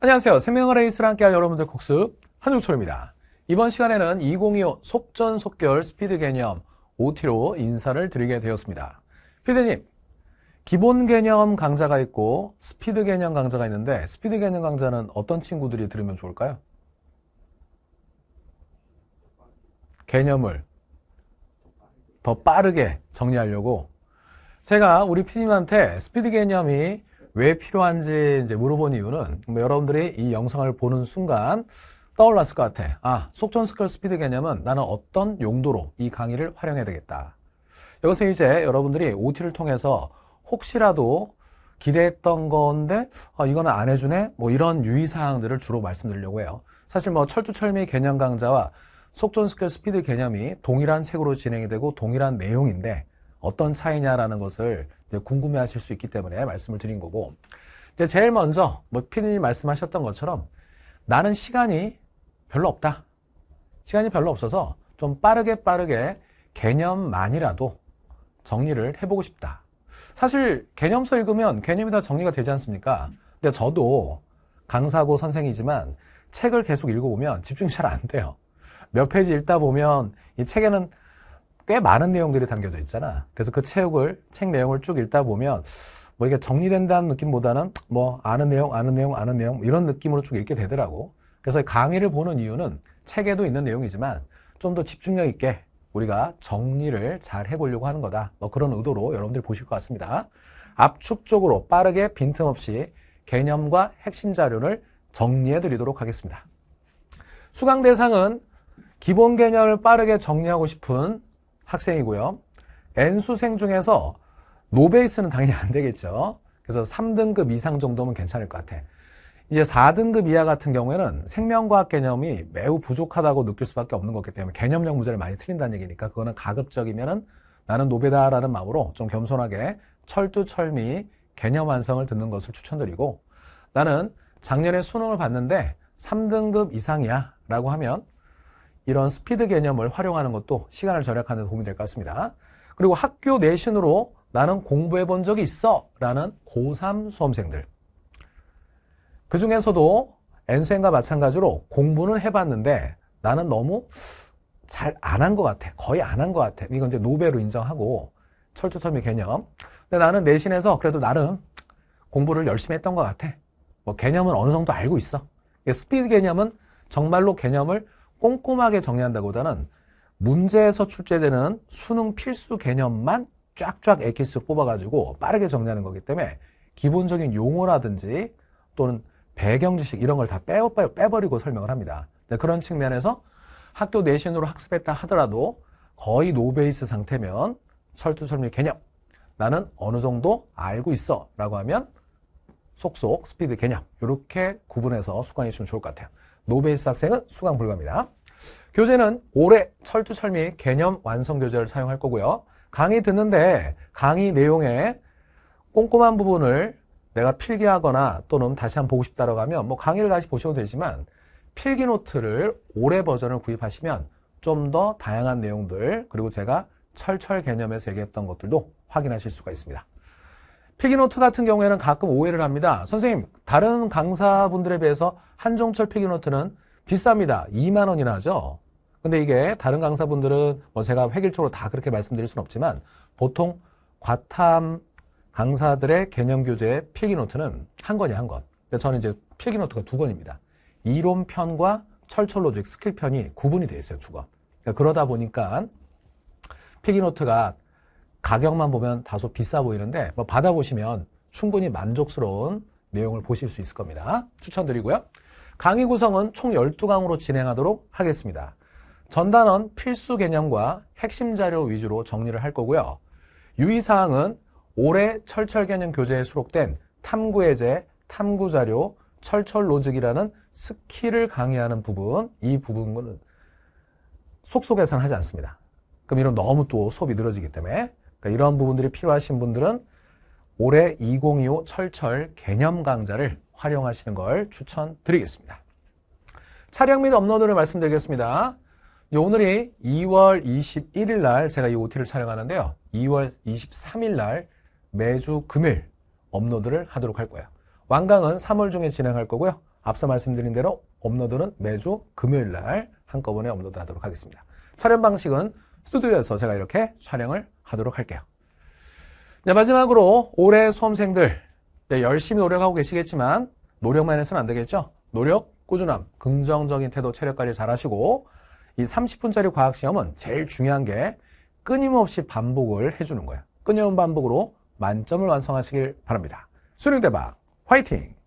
안녕하세요. 생명레이스랑 함께할 여러분들 국습 한중철입니다. 이번 시간에는 2025 속전속결 스피드 개념 OT로 인사를 드리게 되었습니다. 피디님, 기본 개념 강좌가 있고 스피드 개념 강좌가 있는데 스피드 개념 강좌는 어떤 친구들이 들으면 좋을까요? 개념을 더 빠르게 정리하려고 제가 우리 피디님한테 스피드 개념이 왜 필요한지 이제 물어본 이유는 뭐 여러분들이 이 영상을 보는 순간 떠올랐을 것 같아. 아, 속전스컬 스피드 개념은 나는 어떤 용도로 이 강의를 활용해야 되겠다. 여기서 이제 여러분들이 OT를 통해서 혹시라도 기대했던 건데 어, 이거는 안 해주네 뭐 이런 유의사항들을 주로 말씀드리려고 해요. 사실 뭐 철두철미 개념 강좌와 속전스킬 스피드 개념이 동일한 책으로 진행이 되고 동일한 내용인데 어떤 차이냐라는 것을 궁금해 하실 수 있기 때문에 말씀을 드린 거고. 이제 제일 먼저, 뭐, 피디님 말씀하셨던 것처럼 나는 시간이 별로 없다. 시간이 별로 없어서 좀 빠르게 빠르게 개념만이라도 정리를 해보고 싶다. 사실 개념서 읽으면 개념이 다 정리가 되지 않습니까? 근데 저도 강사고 선생이지만 책을 계속 읽어보면 집중이 잘 안 돼요. 몇 페이지 읽다 보면 이 책에는 꽤 많은 내용들이 담겨져 있잖아. 그래서 그 체육을, 책 내용을 쭉 읽다 보면 뭐 이게 정리된다는 느낌보다는 뭐 아는 내용, 아는 내용, 아는 내용 뭐 이런 느낌으로 쭉 읽게 되더라고. 그래서 강의를 보는 이유는 책에도 있는 내용이지만 좀 더 집중력 있게 우리가 정리를 잘 해보려고 하는 거다. 뭐 그런 의도로 여러분들이 보실 것 같습니다. 압축 적으로 빠르게 빈틈없이 개념과 핵심 자료를 정리해 드리도록 하겠습니다. 수강 대상은 기본 개념을 빠르게 정리하고 싶은 학생이고요. N수생 중에서 노베이스는 당연히 안 되겠죠. 그래서 3등급 이상 정도면 괜찮을 것 같아. 이제 4등급 이하 같은 경우에는 생명과학 개념이 매우 부족하다고 느낄 수밖에 없는 거기 때문에 개념형 문제를 많이 틀린다는 얘기니까 그거는 가급적이면은 나는 노베다라는 마음으로 좀 겸손하게 철두철미 개념 완성을 듣는 것을 추천드리고 나는 작년에 수능을 봤는데 3등급 이상이야 라고 하면 이런 스피드 개념을 활용하는 것도 시간을 절약하는 데 도움이 될 것 같습니다. 그리고 학교 내신으로 나는 공부해 본 적이 있어 라는 고3 수험생들. 그 중에서도 엔수행과 마찬가지로 공부는 해봤는데 나는 너무 잘 안 한 것 같아. 거의 안 한 것 같아. 이건 이제 노베로 인정하고 철두섬유 개념. 근데 나는 내신에서 그래도 나름 공부를 열심히 했던 것 같아. 뭐 개념은 어느 정도 알고 있어. 스피드 개념은 정말로 개념을 꼼꼼하게 정리한다보다는 문제에서 출제되는 수능 필수 개념만 쫙쫙 엑기스 뽑아가지고 빠르게 정리하는 거기 때문에 기본적인 용어라든지 또는 배경 지식 이런 걸 다 빼버리고 설명을 합니다. 네, 그런 측면에서 학교 내신으로 학습했다 하더라도 거의 노베이스 상태면 철두철미 개념 나는 어느 정도 알고 있어 라고 하면 속속, 스피드 개념 이렇게 구분해서 수강해 주시면 좋을 것 같아요. 노베이스 학생은 수강 불가입니다. 교재는 올해 철두철미 개념 완성 교재를 사용할 거고요. 강의 듣는데 강의 내용에 꼼꼼한 부분을 내가 필기하거나 또는 다시 한번 보고 싶다라고 하면 뭐 강의를 다시 보셔도 되지만 필기 노트를 올해 버전을 구입하시면 좀 더 다양한 내용들 그리고 제가 철철 개념에서 얘기했던 것들도 확인하실 수가 있습니다. 필기노트 같은 경우에는 가끔 오해를 합니다. 선생님, 다른 강사분들에 비해서 한종철 필기노트는 비쌉니다. 2만 원이나 하죠. 근데 이게 다른 강사분들은 뭐 제가 획일적으로 다 그렇게 말씀드릴 수는 없지만 보통 과탐 강사들의 개념 교재 필기 노트는 한 권이 한 권. 근데 저는 이제 필기 노트가 두 권입니다. 이론 편과 철철 로직 스킬 편이 구분이 되어 있어요, 두 권. 그러니까 그러다 보니까 필기 노트가 가격만 보면 다소 비싸 보이는데 뭐 받아보시면 충분히 만족스러운 내용을 보실 수 있을 겁니다. 추천드리고요. 강의 구성은 총 12강으로 진행하도록 하겠습니다. 전단원 필수 개념과 핵심 자료 위주로 정리를 할 거고요. 유의사항은 올해 철철 개념 교재에 수록된 탐구해제, 탐구자료, 철철로직이라는 스킬을 강의하는 부분, 이 부분은 속속에서는 하지 않습니다. 그럼 이런 너무 또 수업이 늘어지기 때문에 그러니까 이러한 부분들이 필요하신 분들은 올해 2025 철철 개념 강좌를 활용하시는 걸 추천드리겠습니다. 차량 및 업로드를 말씀드리겠습니다. 네, 오늘이 2월 21일 날 제가 이 OT를 촬영하는데요. 2월 23일 날 매주 금일 업로드를 하도록 할 거예요. 완강은 3월 중에 진행할 거고요. 앞서 말씀드린 대로 업로드는 매주 금요일 날 한꺼번에 업로드 하도록 하겠습니다. 촬영 방식은 스튜디오에서 제가 이렇게 촬영을 하도록 할게요. 네, 마지막으로 올해 수험생들 네, 열심히 노력하고 계시겠지만 노력만 해서는 안 되겠죠. 노력, 꾸준함, 긍정적인 태도, 체력 관리 잘 하시고 이 30분짜리 과학시험은 제일 중요한 게 끊임없이 반복을 해주는 거예요. 끊임없는 반복으로 만점을 완성하시길 바랍니다. 수능 대박 화이팅!